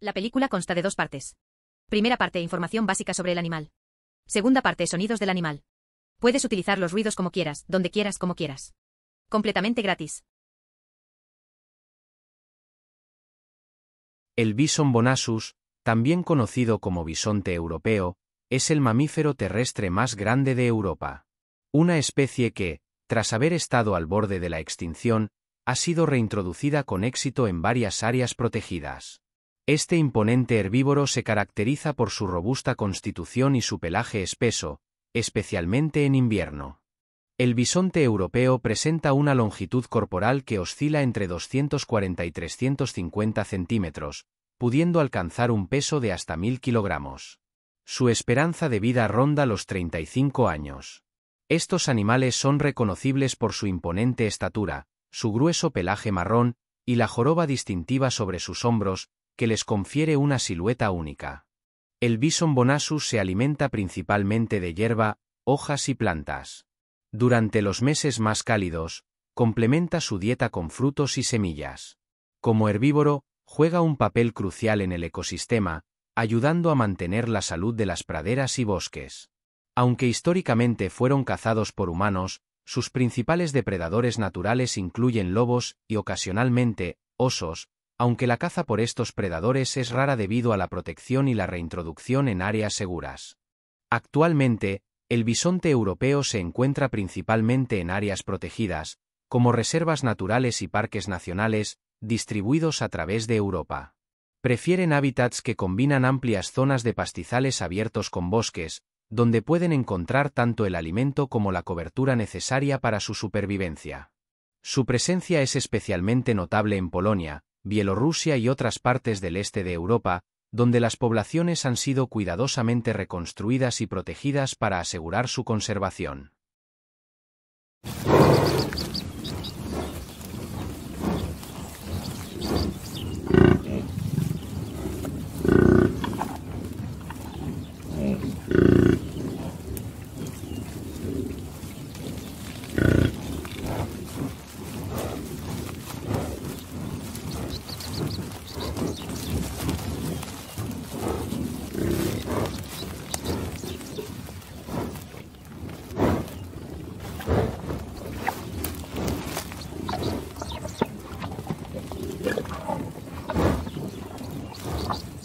La película consta de dos partes. Primera parte, información básica sobre el animal. Segunda parte, sonidos del animal. Puedes utilizar los ruidos como quieras, donde quieras, como quieras. Completamente gratis. El bison bonasus, también conocido como bisonte europeo, es el mamífero terrestre más grande de Europa. Una especie que, tras haber estado al borde de la extinción, ha sido reintroducida con éxito en varias áreas protegidas. Este imponente herbívoro se caracteriza por su robusta constitución y su pelaje espeso, especialmente en invierno. El bisonte europeo presenta una longitud corporal que oscila entre 240 y 350 centímetros, pudiendo alcanzar un peso de hasta 1000 kilogramos. Su esperanza de vida ronda los 35 años. Estos animales son reconocibles por su imponente estatura, su grueso pelaje marrón y la joroba distintiva sobre sus hombros, que les confiere una silueta única. El Bison bonasus se alimenta principalmente de hierba, hojas y plantas. Durante los meses más cálidos, complementa su dieta con frutos y semillas. Como herbívoro, juega un papel crucial en el ecosistema, ayudando a mantener la salud de las praderas y bosques. Aunque históricamente fueron cazados por humanos, sus principales depredadores naturales incluyen lobos y ocasionalmente osos, aunque la caza por estos predadores es rara debido a la protección y la reintroducción en áreas seguras. Actualmente, el bisonte europeo se encuentra principalmente en áreas protegidas, como reservas naturales y parques nacionales, distribuidos a través de Europa. Prefieren hábitats que combinan amplias zonas de pastizales abiertos con bosques, donde pueden encontrar tanto el alimento como la cobertura necesaria para su supervivencia. Su presencia es especialmente notable en Polonia, Bielorrusia y otras partes del este de Europa, donde las poblaciones han sido cuidadosamente reconstruidas y protegidas para asegurar su conservación. Thank you.